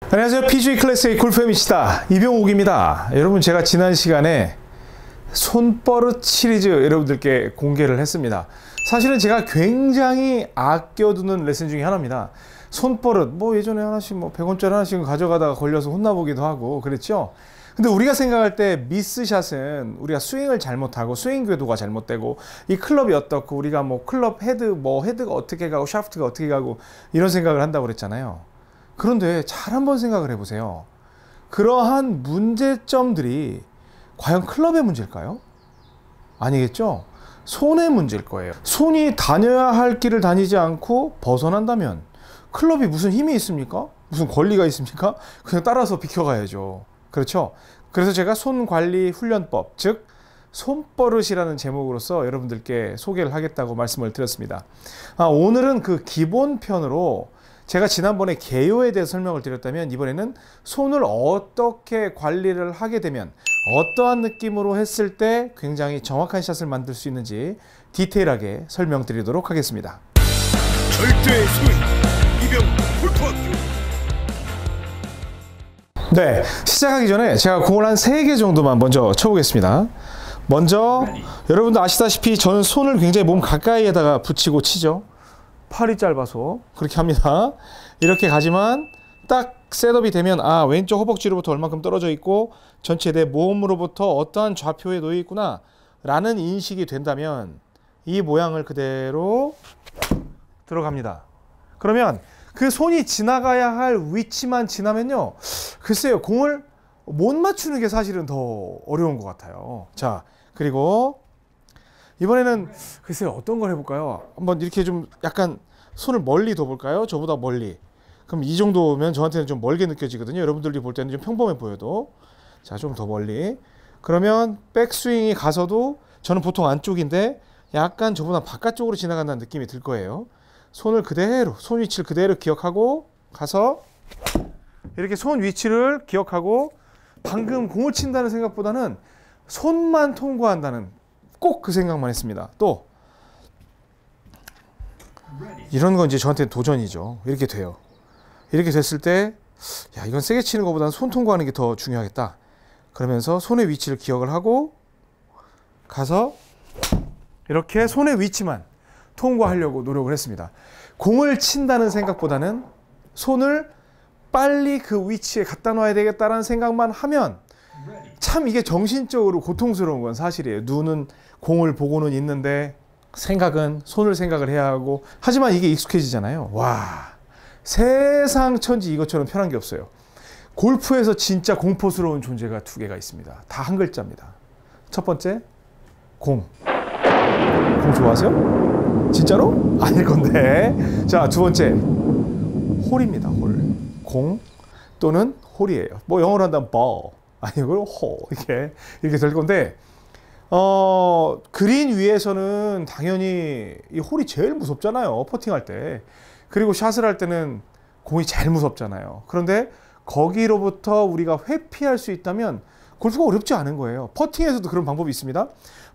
안녕하세요. PGA 클래스의 골프의 미치다. 이병욱입니다. 여러분 제가 지난 시간에 손버릇 시리즈 여러분들께 공개를 했습니다. 사실은 제가 굉장히 아껴두는 레슨 중에 하나입니다. 손버릇 뭐 예전에 하나씩 뭐 100원짜리 하나씩 가져가다가 걸려서 혼나보기도 하고 그랬죠. 근데 우리가 생각할 때 미스샷은 우리가 스윙을 잘못하고 스윙 궤도가 잘못되고 이 클럽이 어떻고 우리가 뭐 클럽 헤드 뭐 헤드가 어떻게 가고 샤프트가 어떻게 가고 이런 생각을 한다고 그랬잖아요. 그런데 잘 한번 생각을 해보세요. 그러한 문제점들이 과연 클럽의 문제일까요? 아니겠죠? 손의 문제일 거예요. 손이 다녀야 할 길을 다니지 않고 벗어난다면 클럽이 무슨 힘이 있습니까? 무슨 권리가 있습니까? 그냥 따라서 비켜가야죠. 그렇죠? 그래서 제가 손 관리 훈련법, 즉 손버릇이라는 제목으로서 여러분들께 소개를 하겠다고 말씀을 드렸습니다. 아, 오늘은 그 기본편으로 제가 지난번에 개요에 대해 설명을 드렸다면 이번에는 손을 어떻게 관리를 하게 되면 어떠한 느낌으로 했을 때 굉장히 정확한 샷을 만들 수 있는지 디테일하게 설명드리도록 하겠습니다. 절대 이병 네, 시작하기 전에 제가 공을 한 3개 정도만 먼저 쳐보겠습니다. 먼저 여러분도 아시다시피 저는 손을 굉장히 몸 가까이에다가 붙이고 치죠. 팔이 짧아서 그렇게 합니다. 이렇게 가지만 딱 셋업이 되면 아 왼쪽 허벅지로부터 얼만큼 떨어져 있고 전체 내 몸으로부터 어떠한 좌표에 놓여 있구나 라는 인식이 된다면 이 모양을 그대로 들어갑니다. 그러면 그 손이 지나가야 할 위치만 지나면요. 글쎄요. 공을 못 맞추는 게 사실은 더 어려운 것 같아요. 자, 그리고 이번에는 글쎄요 어떤 걸 해볼까요? 한번 이렇게 좀 약간 손을 멀리 둬볼까요? 저보다 멀리. 그럼 이 정도면 저한테는 좀 멀게 느껴지거든요. 여러분들이 볼 때는 좀 평범해 보여도 자좀 더 멀리. 그러면 백스윙이 가서도 저는 보통 안쪽인데 약간 저보다 바깥쪽으로 지나간다는 느낌이 들 거예요. 손을 그대로 손 위치를 그대로 기억하고 가서 이렇게 손 위치를 기억하고 방금 공을 친다는 생각보다는 손만 통과한다는 꼭그 생각만 했습니다. 또 이런 건 이제 저한테 도전이죠. 이렇게 돼요. 이렇게 됐을 때, 야, 이건 세게 치는 것보다는 손 통과하는 게 더 중요하겠다. 그러면서 손의 위치를 기억을 하고 가서 이렇게 손의 위치만 통과하려고 노력을 했습니다. 공을 친다는 생각보다는 손을 빨리 그 위치에 갖다 놔야 되겠다라는 생각만 하면 참 이게 정신적으로 고통스러운 건 사실이에요. 눈은 공을 보고는 있는데 생각은 손을 생각을 해야 하고 하지만 이게 익숙해지잖아요. 와 세상 천지 이것처럼 편한 게 없어요. 골프에서 진짜 공포스러운 존재가 두 개가 있습니다. 다 한 글자입니다. 첫 번째 공. 공 좋아하세요? 진짜로? 아닐 건데. 자, 두 번째. 홀입니다, 홀. 공 또는 홀이에요. 뭐 영어로 한다면 ball. 아니 이걸 호 이렇게 이렇게 될 건데 어 그린 위에서는 당연히 이 홀이 제일 무섭잖아요 퍼팅할 때 그리고 샷을 할 때는 공이 제일 무섭잖아요 그런데 거기로부터 우리가 회피할 수 있다면 골프가 어렵지 않은 거예요 퍼팅에서도 그런 방법이 있습니다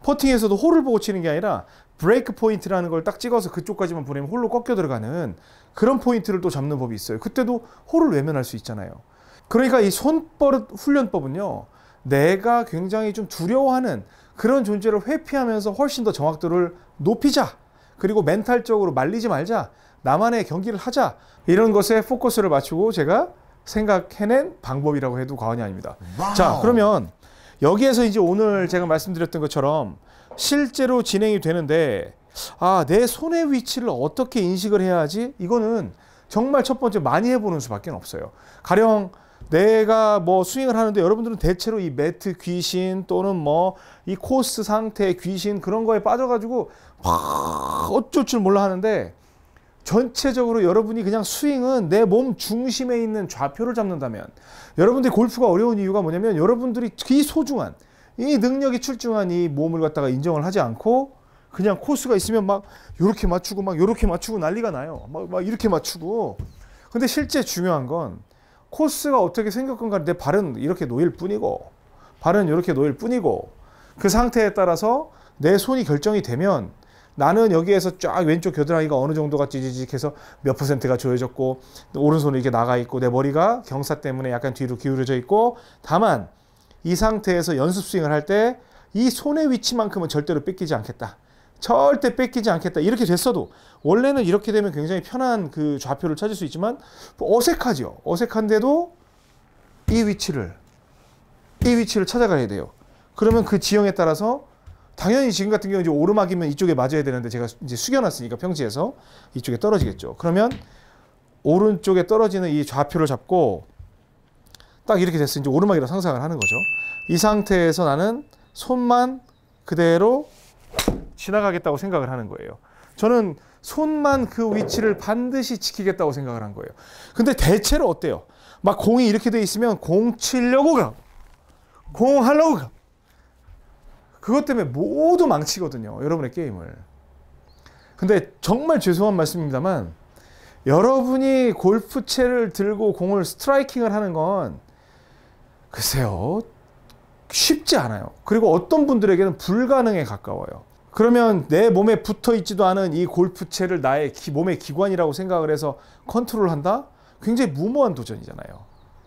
퍼팅에서도 홀을 보고 치는 게 아니라 브레이크 포인트라는 걸 딱 찍어서 그쪽까지만 보내면 홀로 꺾여 들어가는 그런 포인트를 또 잡는 법이 있어요 그때도 홀을 외면할 수 있잖아요 그러니까 이 손버릇 훈련법은요. 내가 굉장히 좀 두려워하는 그런 존재를 회피하면서 훨씬 더 정확도를 높이자. 그리고 멘탈적으로 말리지 말자. 나만의 경기를 하자. 이런 것에 포커스를 맞추고 제가 생각해낸 방법이라고 해도 과언이 아닙니다. 와우. 자, 그러면 여기에서 이제 오늘 제가 말씀드렸던 것처럼 실제로 진행이 되는데 아, 내 손의 위치를 어떻게 인식을 해야지? 이거는 정말 첫 번째 많이 해보는 수밖에 없어요. 가령 내가 뭐 스윙을 하는데 여러분들은 대체로 이 매트 귀신 또는 뭐 이 코스 상태 귀신 그런 거에 빠져가지고 막 어쩔 줄 몰라 하는데 전체적으로 여러분이 그냥 스윙은 내 몸 중심에 있는 좌표를 잡는다면 여러분들이 골프가 어려운 이유가 뭐냐면 여러분들이 귀 소중한 이 능력이 출중한 이 몸을 갖다가 인정을 하지 않고 그냥 코스가 있으면 막 이렇게 맞추고 막 이렇게 맞추고 난리가 나요. 막, 막 이렇게 맞추고 근데 실제 중요한 건 코스가 어떻게 생겼건간내 발은 이렇게 놓일 뿐이고 발은 이렇게 놓일 뿐이고 그 상태에 따라서 내 손이 결정이 되면 나는 여기에서 쫙 왼쪽 겨드랑이가 어느 정도가 찌지직해서 몇 퍼센트가 조여졌고 오른손은 이렇게 나가 있고 내 머리가 경사 때문에 약간 뒤로 기울어져 있고 다만 이 상태에서 연습 스윙을 할 때 이 손의 위치만큼은 절대로 뺏기지 않겠다. 절대 뺏기지 않겠다. 이렇게 됐어도 원래는 이렇게 되면 굉장히 편한 그 좌표를 찾을 수 있지만 뭐 어색하죠 어색한데도 이 위치를 이 위치를 찾아가야 돼요. 그러면 그 지형에 따라서 당연히 지금 같은 경우 이제 오르막이면 이쪽에 맞아야 되는데 제가 이제 숙여놨으니까 평지에서 이쪽에 떨어지겠죠. 그러면 오른쪽에 떨어지는 이 좌표를 잡고 딱 이렇게 됐어 이제 오르막이라 상상을 하는 거죠. 이 상태에서 나는 손만 그대로 지나가겠다고 생각을 하는 거예요. 저는 손만 그 위치를 반드시 지키겠다고 생각을 한 거예요. 근데 대체로 어때요? 막 공이 이렇게 돼 있으면 공 치려고 가. 공 하려고 가. 그것 때문에 모두 망치거든요. 여러분의 게임을. 근데 정말 죄송한 말씀입니다만 여러분이 골프채를 들고 공을 스트라이킹을 하는 건 글쎄요. 쉽지 않아요. 그리고 어떤 분들에게는 불가능에 가까워요. 그러면 내 몸에 붙어 있지도 않은 이 골프채를 나의 기, 몸의 기관이라고 생각을 해서 컨트롤한다? 굉장히 무모한 도전이잖아요.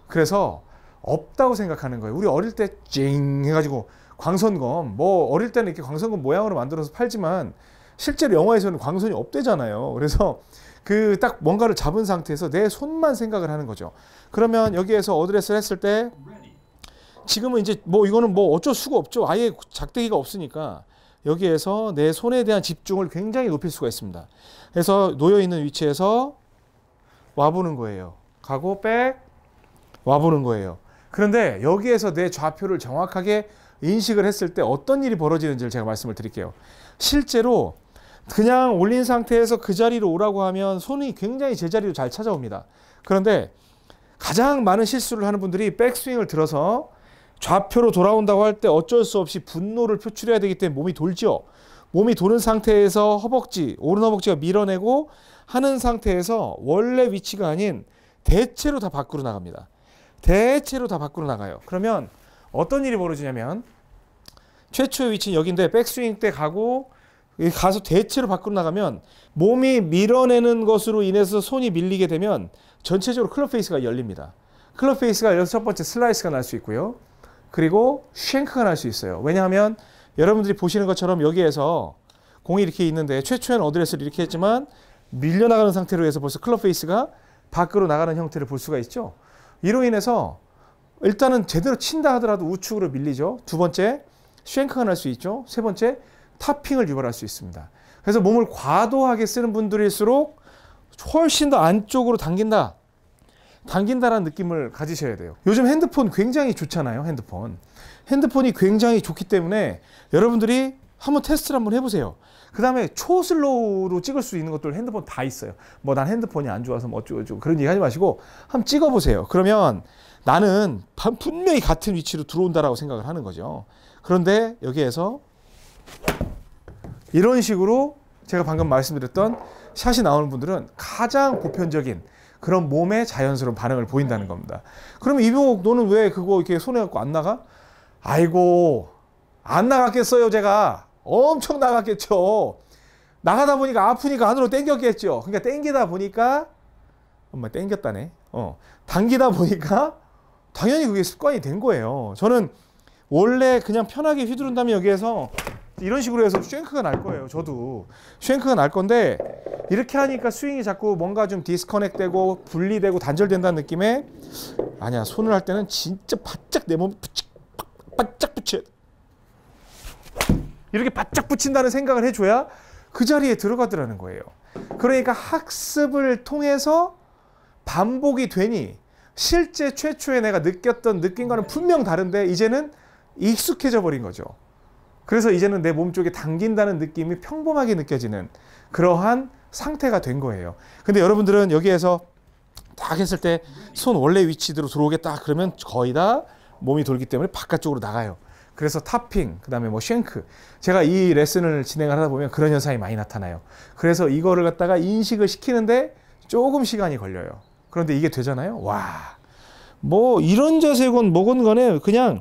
그래서 없다고 생각하는 거예요. 우리 어릴 때찡 해가지고 광선검 뭐 어릴 때는 이렇게 광선검 모양으로 만들어서 팔지만 실제로 영화에서는 광선이 없대잖아요. 그래서 그 딱 뭔가를 잡은 상태에서 내 손만 생각을 하는 거죠. 그러면 여기에서 어드레스를 했을 때 지금은 이제 뭐 이거는 뭐 어쩔 수가 없죠. 아예 작대기가 없으니까 여기에서 내 손에 대한 집중을 굉장히 높일 수가 있습니다. 그래서 놓여 있는 위치에서 와보는 거예요. 가고 빼 와보는 거예요. 그런데 여기에서 내 좌표를 정확하게 인식을 했을 때 어떤 일이 벌어지는지를 제가 말씀을 드릴게요. 실제로 그냥 올린 상태에서 그 자리로 오라고 하면 손이 굉장히 제자리로 잘 찾아옵니다. 그런데 가장 많은 실수를 하는 분들이 백스윙을 들어서 좌표로 돌아온다고 할 때 어쩔 수 없이 분노를 표출해야 되기 때문에 몸이 돌죠. 몸이 도는 상태에서 허벅지, 오른 허벅지가 밀어내고 하는 상태에서 원래 위치가 아닌 대체로 다 밖으로 나갑니다. 대체로 다 밖으로 나가요. 그러면 어떤 일이 벌어지냐면 최초의 위치는 여기인데 백스윙 때 가고 가서 대체로 밖으로 나가면 몸이 밀어내는 것으로 인해서 손이 밀리게 되면 전체적으로 클럽 페이스가 열립니다. 클럽 페이스가 열려서 첫 번째 슬라이스가 날 수 있고요. 그리고 쉔크가 날 수 있어요. 왜냐하면 여러분들이 보시는 것처럼 여기에서 공이 이렇게 있는데 최초에는 어드레스를 이렇게 했지만 밀려나가는 상태로 해서 벌써 클럽 페이스가 밖으로 나가는 형태를 볼 수가 있죠. 이로 인해서 일단은 제대로 친다 하더라도 우측으로 밀리죠. 두 번째, 쉔크가 날 수 있죠. 세 번째, 탑핑을 유발할 수 있습니다. 그래서 몸을 과도하게 쓰는 분들일수록 훨씬 더 안쪽으로 당긴다. 당긴다라는 느낌을 가지셔야 돼요. 요즘 핸드폰 굉장히 좋잖아요. 핸드폰. 핸드폰이 굉장히 좋기 때문에 여러분들이 한번 테스트를 한번 해보세요. 그 다음에 초슬로우로 찍을 수 있는 것들 핸드폰 다 있어요. 뭐 난 핸드폰이 안 좋아서 뭐 어쩌고저쩌고 그런 얘기 하지 마시고 한번 찍어보세요. 그러면 나는 분명히 같은 위치로 들어온다라고 생각을 하는 거죠. 그런데 여기에서 이런 식으로 제가 방금 말씀드렸던 샷이 나오는 분들은 가장 보편적인 그런 몸에 자연스러운 반응을 보인다는 겁니다. 그럼 이병옥 너는 왜 그거 이렇게 손에 갖고 안 나가? 아이고 안 나갔겠어요 제가 엄청 나갔겠죠. 나가다 보니까 아프니까 안으로 땡겼겠죠. 그러니까 땡기다 보니까 엄마 땡겼다네. 어 당기다 보니까 당연히 그게 습관이 된 거예요. 저는 원래 그냥 편하게 휘두른다면 여기에서 이런 식으로 해서 쉔크가 날 거예요. 저도 쉔크가 날 건데 이렇게 하니까 스윙이 자꾸 뭔가 좀 디스커넥되고 분리되고 단절된다는 느낌에 아니야 손을 할 때는 진짜 바짝 내몸 바짝 바짝 붙여 이렇게 바짝 붙인다는 생각을 해줘야 그 자리에 들어가더라는 거예요. 그러니까 학습을 통해서 반복이 되니 실제 최초에 내가 느꼈던 느낌과는 분명 다른데 이제는 익숙해져 버린 거죠. 그래서 이제는 내 몸쪽에 당긴다는 느낌이 평범하게 느껴지는 그러한 상태가 된 거예요. 근데 여러분들은 여기에서 딱 했을 때 손 원래 위치대로 들어오겠다 그러면 거의 다 몸이 돌기 때문에 바깥쪽으로 나가요. 그래서 탑핑, 그 다음에 뭐 쉔크. 제가 이 레슨을 진행을 하다 보면 그런 현상이 많이 나타나요. 그래서 이거를 갖다가 인식을 시키는데 조금 시간이 걸려요. 그런데 이게 되잖아요. 와, 뭐 이런 자세건 뭐건 간에 그냥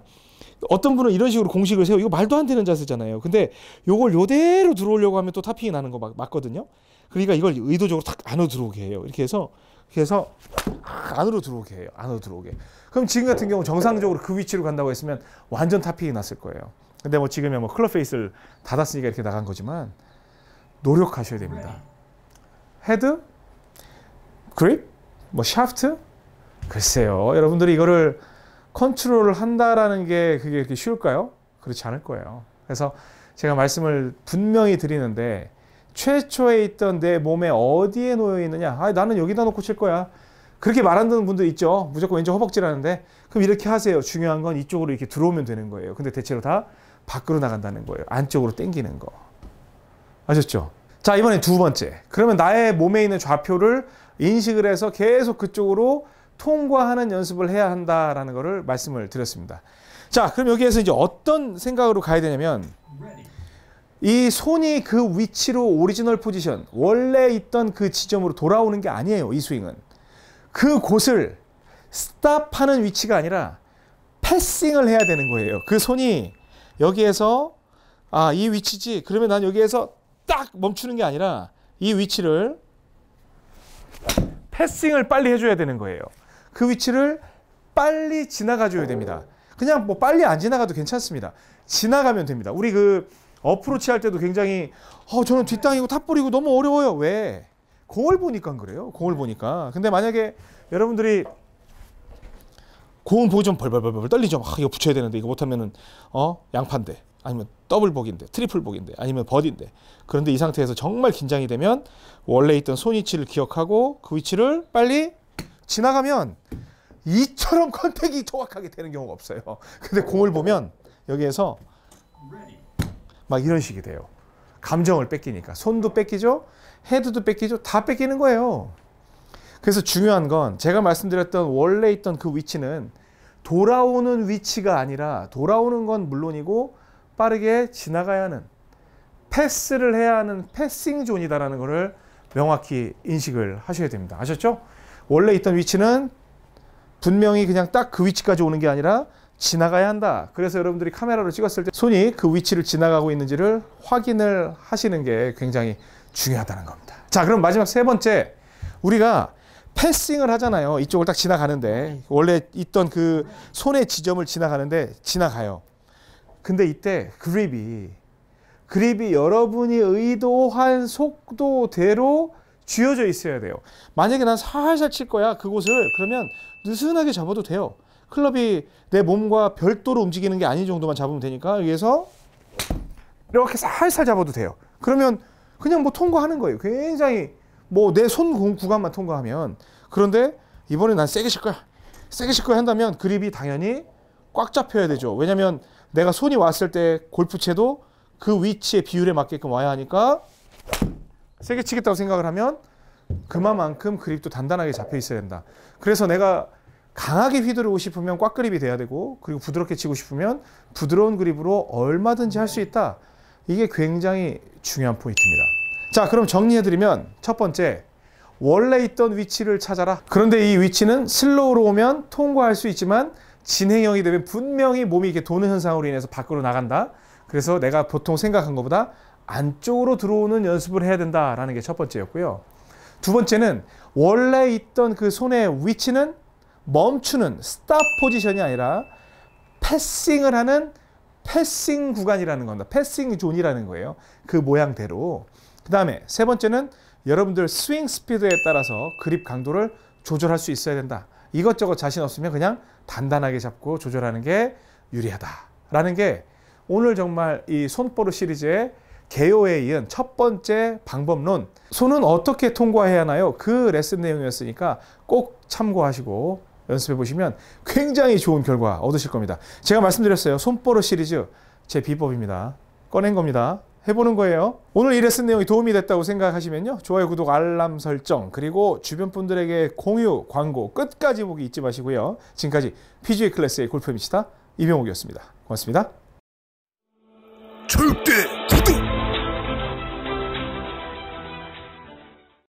어떤 분은 이런 식으로 공식을 세워 이거 말도 안 되는 자세잖아요. 근데 요걸 요대로 들어오려고 하면 또 탑핑이 나는 거 맞, 거든요 그러니까 이걸 의도적으로 탁 안으로 들어오게 해요. 이렇게 해서 그래서 아, 안으로 들어오게 해요. 안으로 들어오게. 그럼 지금 같은 경우 정상적으로 그 위치로 간다고 했으면 완전 탑픽이 났을 거예요. 근데 뭐 지금이야 뭐 클럽 페이스를 닫았으니까 이렇게 나간 거지만 노력하셔야 됩니다. 헤드, 그립, 뭐 샤프트, 글쎄요. 여러분들이 이거를 컨트롤을 한다라는 게 그게 이렇게 쉬울까요? 그렇지 않을 거예요. 그래서 제가 말씀을 분명히 드리는데 최초에 있던 내 몸에 어디에 놓여 있느냐? 아, 나는 여기다 놓고 칠 거야. 그렇게 말하는 분도 있죠. 무조건 왼쪽 허벅지라는데 그럼 이렇게 하세요. 중요한 건 이쪽으로 이렇게 들어오면 되는 거예요. 근데 대체로 다 밖으로 나간다는 거예요. 안쪽으로 당기는 거. 아셨죠? 자, 이번에 두 번째. 그러면 나의 몸에 있는 좌표를 인식을 해서 계속 그쪽으로 통과하는 연습을 해야 한다라는 거를 말씀을 드렸습니다. 자, 그럼 여기에서 이제 어떤 생각으로 가야 되냐면 Ready. 이 손이 그 위치로 오리지널 포지션, 원래 있던 그 지점으로 돌아오는 게 아니에요. 이 스윙은. 그 곳을 스탑하는 위치가 아니라 패싱을 해야 되는 거예요. 그 손이 여기에서 아, 이 위치지. 그러면 난 여기에서 딱 멈추는 게 아니라 이 위치를 패싱을 빨리 해줘야 되는 거예요. 그 위치를 빨리 지나가줘야 됩니다. 그냥 뭐 빨리 안 지나가도 괜찮습니다. 지나가면 됩니다. 우리 그 어프로치 할 때도 굉장히 어, 저는 뒷땅이고 탑볼이고 너무 어려워요. 왜? 공을 보니까 그래요. 공을 보니까. 근데 만약에 여러분들이 공은 보고 좀 벌벌벌벌 떨리죠. 아, 이거 붙여야 되는데 이거 못하면은 어양판대 아니면 더블 복인데 트리플 복인데 아니면 버디인데 그런데 이 상태에서 정말 긴장이 되면 원래 있던 손 위치를 기억하고 그 위치를 빨리 지나가면 이처럼 컨택이 정확하게 되는 경우가 없어요. 근데 공을 보면 여기에서 막 이런 식이 돼요. 감정을 뺏기니까. 손도 뺏기죠? 헤드도 뺏기죠? 다 뺏기는 거예요. 그래서 중요한 건 제가 말씀드렸던 원래 있던 그 위치는 돌아오는 위치가 아니라 돌아오는 건 물론이고 빠르게 지나가야 하는 패스를 해야 하는 패싱 존이다라는 것을 명확히 인식을 하셔야 됩니다. 아셨죠? 원래 있던 위치는 분명히 그냥 딱 그 위치까지 오는 게 아니라 지나가야 한다. 그래서 여러분들이 카메라로 찍었을 때 손이 그 위치를 지나가고 있는지를 확인을 하시는 게 굉장히 중요하다는 겁니다. 자, 그럼 마지막 세 번째. 우리가 패싱을 하잖아요. 이쪽을 딱 지나가는데 원래 있던 그 손의 지점을 지나가는데 지나가요. 근데 이때 그립이 그립이 여러분이 의도한 속도대로 쥐어져 있어야 돼요. 만약에 난 살살 칠 거야 그곳을 그러면 느슨하게 잡아도 돼요. 클럽이 내 몸과 별도로 움직이는 게 아닌 정도만 잡으면 되니까 여기서 이렇게 살살 잡아도 돼요. 그러면 그냥 뭐 통과하는 거예요. 굉장히 뭐 내손 구간만 통과하면 그런데 이번에 난 세게 칠 거야. 세게 칠 거야 한다면 그립이 당연히 꽉 잡혀야 되죠. 왜냐면 내가 손이 왔을 때 골프채도 그 위치의 비율에 맞게끔 와야 하니까 세게 치겠다고 생각을 하면 그만큼 그립도 단단하게 잡혀 있어야 된다. 그래서 내가 강하게 휘두르고 싶으면 꽉 그립이 돼야 되고 그리고 부드럽게 치고 싶으면 부드러운 그립으로 얼마든지 할 수 있다. 이게 굉장히 중요한 포인트입니다. 자 그럼 정리해드리면 첫 번째 원래 있던 위치를 찾아라. 그런데 이 위치는 슬로우로 오면 통과할 수 있지만 진행형이 되면 분명히 몸이 이렇게 도는 현상으로 인해서 밖으로 나간다. 그래서 내가 보통 생각한 것보다 안쪽으로 들어오는 연습을 해야 된다라는 게 첫 번째였고요. 두 번째는 원래 있던 그 손의 위치는 멈추는 스탑 포지션이 아니라 패싱을 하는 패싱 구간이라는 겁니다. 패싱 존이라는 거예요. 그 모양대로. 그 다음에 세 번째는 여러분들 스윙 스피드에 따라서 그립 강도를 조절할 수 있어야 된다. 이것저것 자신 없으면 그냥 단단하게 잡고 조절하는 게 유리하다라는 게 오늘 정말 이 손보루 시리즈의 개요에 이은 첫 번째 방법론 손은 어떻게 통과해야 하나요? 그 레슨 내용이었으니까 꼭 참고하시고 연습해 보시면 굉장히 좋은 결과 얻으실 겁니다. 제가 말씀드렸어요. 손버릇 시리즈 제 비법입니다. 꺼낸 겁니다. 해보는 거예요. 오늘 이 레슨 내용이 도움이 됐다고 생각하시면요. 좋아요, 구독, 알람 설정, 그리고 주변 분들에게 공유, 광고 끝까지 보기 잊지 마시고요. 지금까지 PGA 클래스의 골프 입니다 이병욱이었습니다. 고맙습니다. 출!